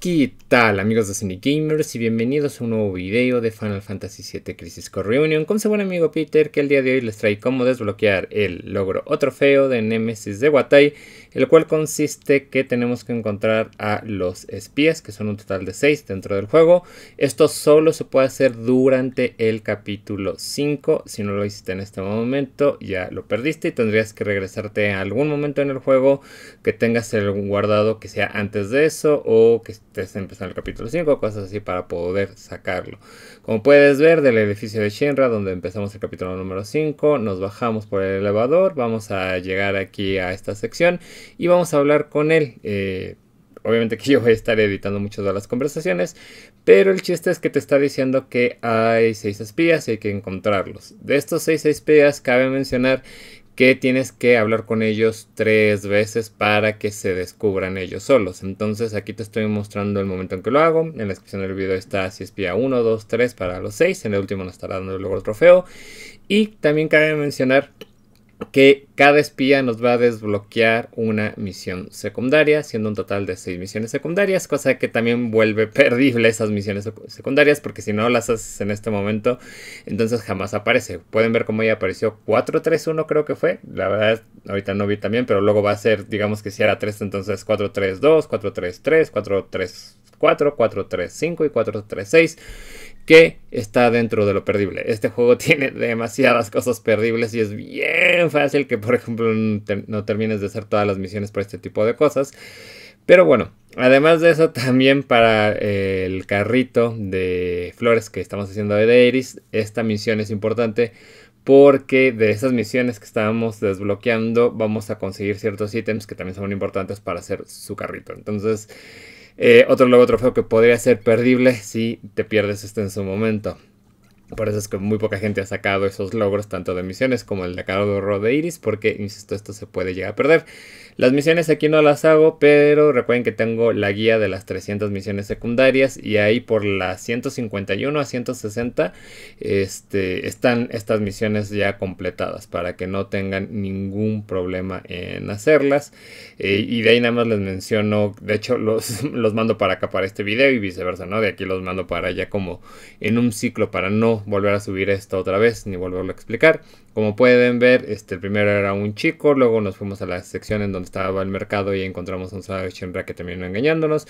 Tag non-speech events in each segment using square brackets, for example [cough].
¿Qué tal amigos de Cinegamers? Gamers y bienvenidos a un nuevo video de Final Fantasy VII Crisis Core Reunion con su buen amigo Peter que el día de hoy les trae cómo desbloquear el logro o trofeo de Nemesis de Watai el cual consiste que tenemos que encontrar a los espías, que son un total de 6 dentro del juego. Esto solo se puede hacer durante el capítulo 5, si no lo hiciste en este momento ya lo perdiste y tendrías que regresarte a algún momento en el juego que tengas el guardado que sea antes de eso o que estés empezando el capítulo 5, cosas así para poder sacarlo. Como puedes ver del edificio de Shinra donde empezamos el capítulo número 5, nos bajamos por el elevador, vamos a llegar aquí a esta sección y vamos a hablar con él. Eh, obviamente que [laughs] yo voy a estar editando muchas de las conversaciones, pero el chiste es que te está diciendo que hay seis espías y hay que encontrarlos. De estos seis espías cabe mencionar que tienes que hablar con ellos tres veces para que se descubran ellos solos. Entonces aquí te estoy mostrando el momento en que lo hago. En la descripción del video está si espía 1, 2, 3 para los 6. En el último nos estará dando luego el trofeo. Y también cabe mencionar que cada espía nos va a desbloquear una misión secundaria, siendo un total de 6 misiones secundarias, cosa que también vuelve [laughs] perdible esas misiones secundarias, porque si no las haces en este momento, entonces jamás aparece. Pueden ver cómo ya apareció 431 creo que fue, la verdad ahorita no vi también, pero luego va a ser, digamos que si era 3, entonces 432, 433, 433 4, 3, 5 y 4, 6 que está dentro de lo perdible. Este juego [laughs] tiene demasiadas cosas perdibles y es bien fácil que por ejemplo no termines de hacer todas las misiones por este tipo de cosas. Pero bueno, además de eso, [laughs] también para eh, el carrito de flores que estamos haciendo de Iris, esta misión es importante porque de esas misiones que estábamos desbloqueando vamos a conseguir ciertos ítems que también son importantes para hacer su carrito. Entonces, eh, otro logro trofeo que podría ser perdible si te pierdes este en su momento. Por eso es que muy poca gente ha sacado esos logros, tanto de misiones como el de Carlos de Iris, porque, insisto, esto se puede llegar a perder. Las misiones aquí no las hago, pero recuerden que tengo la guía de las 300 misiones secundarias y ahí por las 151 a 160 este, están estas misiones ya completadas para que no tengan ningún problema en hacerlas. Eh, y de ahí nada más les menciono, de hecho los, [laughs] los mando para acá para este video y viceversa, ¿no? De aquí los mando para allá como en un ciclo para no volver a subir esto otra vez ni volverlo a explicar. Como pueden ver, este, primero era un chico, luego nos fuimos a la sección en donde estaba el mercado y encontramos un Savage Shinra que terminó engañándonos.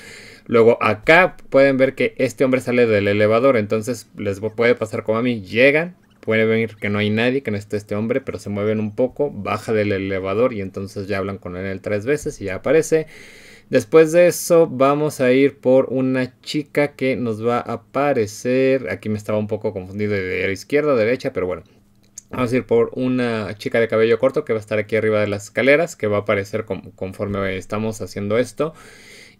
Luego acá pueden ver que este hombre sale del elevador, entonces les puede pasar como a mí, llegan, pueden ver que no hay nadie, que no está este hombre, pero se mueven un poco, baja del elevador y entonces ya hablan con él tres veces y ya aparece. Después de eso vamos a ir por una chica que nos va a aparecer. Aquí me estaba un poco confundido de izquierda a derecha, pero bueno. Vamos a ir por una chica de cabello corto que va a estar aquí arriba de las escaleras, que va a aparecer conforme estamos haciendo esto.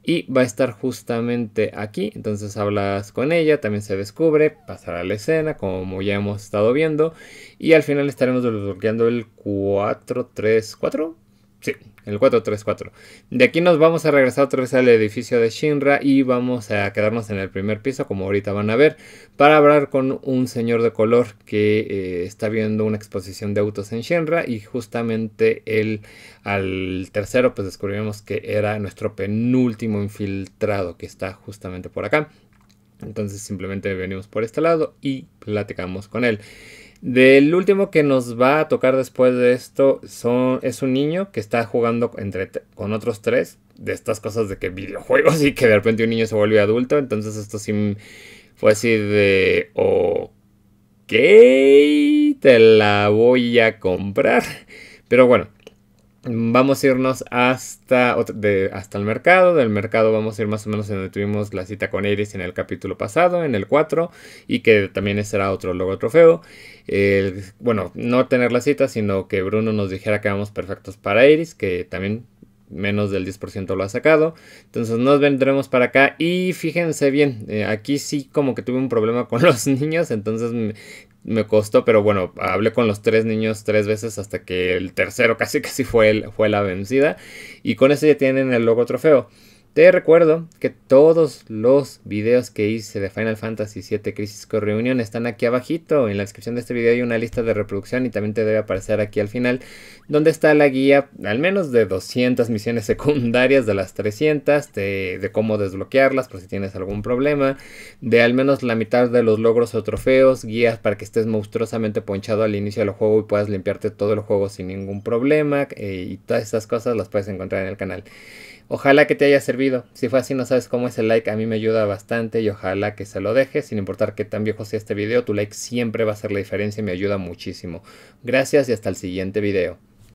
Y va a estar justamente aquí, entonces hablas con ella, también se descubre, pasará a la escena, como ya hemos estado viendo. Y al final estaremos desbloqueando el 434, Sí, el 434. De aquí nos vamos a regresar otra vez al edificio de Shinra y vamos a quedarnos en el primer piso, como ahorita van a ver, para hablar con un señor de color que eh, está viendo una exposición de autos en Shinra y justamente él al tercero pues descubrimos que era nuestro penúltimo infiltrado que está justamente por acá. Entonces simplemente venimos por este lado y platicamos con él. Del último que nos va a tocar después de esto son, es un niño que está jugando entre, con otros tres de estas cosas de que videojuegos [laughs] y que de repente un niño se vuelve adulto. Entonces esto sí fue así de... Ok, te la voy a comprar. Pero bueno, Vamos a irnos hasta, hasta el mercado. Del mercado vamos a ir más o menos en donde tuvimos la cita con Iris en el capítulo pasado, en el 4, y que también será otro logo trofeo. bueno, no tener la cita, sino que Bruno nos dijera que vamos perfectos para Iris, que también menos del 10% lo ha sacado. Entonces nos vendremos para acá y fíjense bien, eh, aquí sí como que tuve un problema con [laughs] los niños, entonces me, costó, pero bueno, hablé con los tres niños tres veces hasta que el tercero [laughs] casi casi fue, el, fue la vencida y con eso ya tienen el logo trofeo. Te recuerdo que todos los videos que hice de Final Fantasy VII Crisis Core Reunion están aquí abajito. En la descripción de este video hay una lista de reproducción y también te debe aparecer aquí al final donde está la guía al menos de 200 misiones [laughs] secundarias de las 300, de, cómo desbloquearlas por si tienes algún problema, de al menos la mitad de los logros o trofeos, guías para que estés monstruosamente ponchado al inicio del juego y puedas limpiarte todo el juego sin ningún problema eh, y todas estas cosas las puedes encontrar en el canal. Ojalá que te haya servido. Si fue así, no sabes cómo es el like. A mí me ayuda bastante y ojalá que se lo dejes. Sin importar qué tan viejo sea este video, tu like siempre va a hacer la diferencia y me ayuda muchísimo. Gracias y hasta el siguiente video.